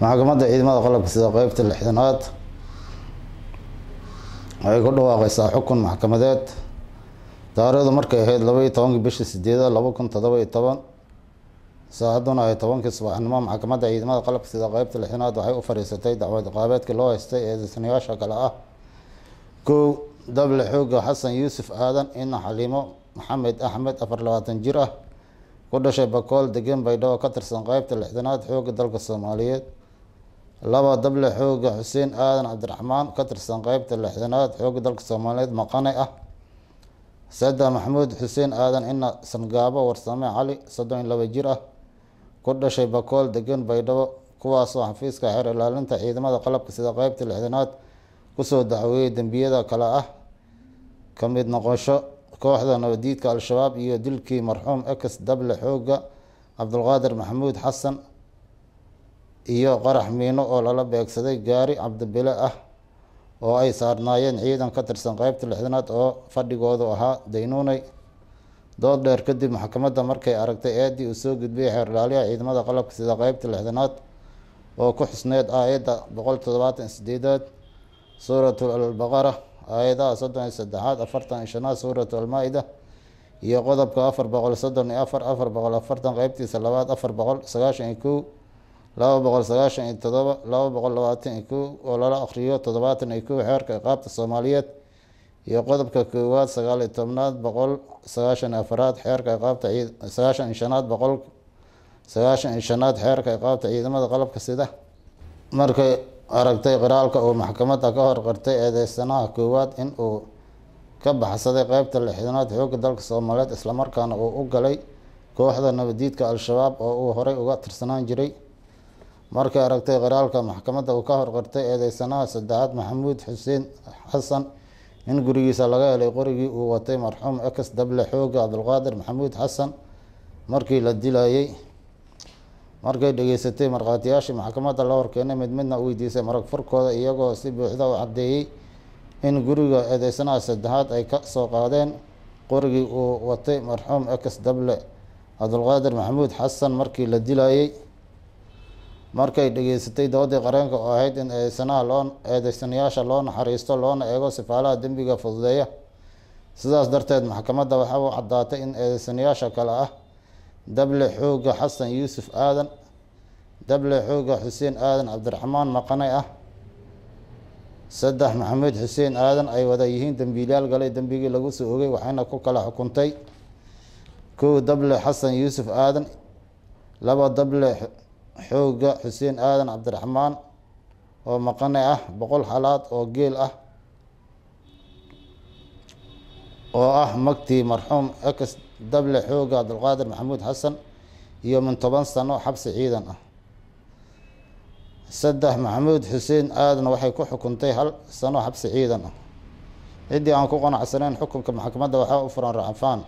maxkamadda ciidamada qalabka sida qeybta lixdanaad waxay ku dhawaaqeysaa xukun maxkamadeed taariikhdu markay ahayd labaiyo tobankii bisha sideeda laba kun todoba iyo toban saacadduna ay tobankii subaxnimo maxkamadda ciidamada qalabka sida qeybta lixdanaad waxay u fariisatay dacwad qaabeedkii loo haystay eedeysanayaasha kale ah kow dable xooga xasan yuusuf aadan in xaliimo maxamed axmed afar labaatan jir ah ku dhashay bakool degan baydhabo ka tirsan qeybta lixdanaad xooga dalka soomaaliyeed laba dable xooga xuseen aadan cabdiraxmaan ka tirsan qeybta lixdanaad xooga dalka soomaaliyeed maqane ah sadex maxamuud xuseen aadan ina sangaabo warsame cali soddon iyo laba jir ah ku dhashay bakool degan baydhabo kuwaasoo xafiiska xeer ilaalinta ciidamada qalabka sida qeybta lixdanaad kusoo dacweeyay dembiyada kale ah ka mid noqosho kooxda nabadiidka al-shabaab iyo dilkii marxuum ex dable xooga cabdulqaadir maxamuud xasan iyo qarax miino oo lala beegsaday gaari cabdibile ah oo ay saarnaayeen ciidan ka tirsan qeybta lixdanaad oo fadhigoodu ahaa daynuunay dood dheer kadib maxkamadda markay aragtay eeddii uu soo gudbiyay xeerdhaaliyaha ciidamada qalabka sida qeybta lixdanaad oo ku xusneed aayadda boqol toddobaatan sideedaad suuratul albaqara aayadaha soddon iyo saddexaad afartan iyo shanaad suuratu almaa iyo qodobka afar boqol soddon iyo afar afar boqol afartan qeybtiisa labaad afar boqol sagaashan iyo kow laba boqol sagaashan iyo todoba laba boqol labaatan iyo kow oo lala akhriyo toddobaatan iyo kow xeerka iqaabta soomaaliyeed iyo qodobka koowaad sagaal iyo tobnaad boqol sagaashan iyo afaraad xeerka iqaabta sagaashan iyo shanaad boqol sagaashan iyo shanaad xeerka iqaabta ciidamada qalabka sida markay aragtay qiraalka uu maxkamadda ka hor qirtay eedeysanaha koowaad in uu ka baxsaday qeybta lixdanaad xoogga dalka soomaaliyeed islamarkaana uu u galay kooxda nabadiidka al-shabaab oo uu horay uga tirsanaan jiray markay aragtay qoraalka maxkamadda uu ka horqortay eedeysanaha saddexaad maxamuud xuseen xasan in gurigiisa laga helay qorigii uu watay marxuum ex dable xooga cabdulqaadir maxamuud xasan markii la dilayay markay dhegeysatay markhaatiyaashii maxkamadda la horkeenay mid midna u weydiisay marag furkooda iyagoo si buuxda u caddeeyey in guriga eedeysanaha saddexaad ay ka soo qaadeen qorigii uu watay marxuum x dable cabdulqaadir maxamuud xasan markii la dilayay markay dhageysatay doodii qareenka oo ahayd in eedeysanaha loo eedeysanayaasha loo naxariisto loona eego sifaalaha dembiga fududeeya sidaas darteed maxkamadda waxa u caddaatay in eedeysanayaasha kale ah dable xooga xasan yuusuf aadan dable xooga xuseen aadan cabdiraxmaan maqane ah saddex maxamed xuseen aadan ay wada yihiin dembiilayaal galay dembigii lagu soo ogay waxayna ku kala xukuntay kow dable xasan yuusuf aadan laba dable xoogga xuseen aadan cabdiraxmaan oo maqane ah boqol xalaad oo geel ah oo ah magtii marxuum ekas dable xoogga cabdulqaadir maxamuud xasan iyo min toban sano xabsi ciidan ah saddex maxamuud xuseen aadan waxay ku xukuntay hal sano xabsi ciidan ah ciddii aan ku qanacsaneyn xukunka maxkamadda waxaa u furan raxafaan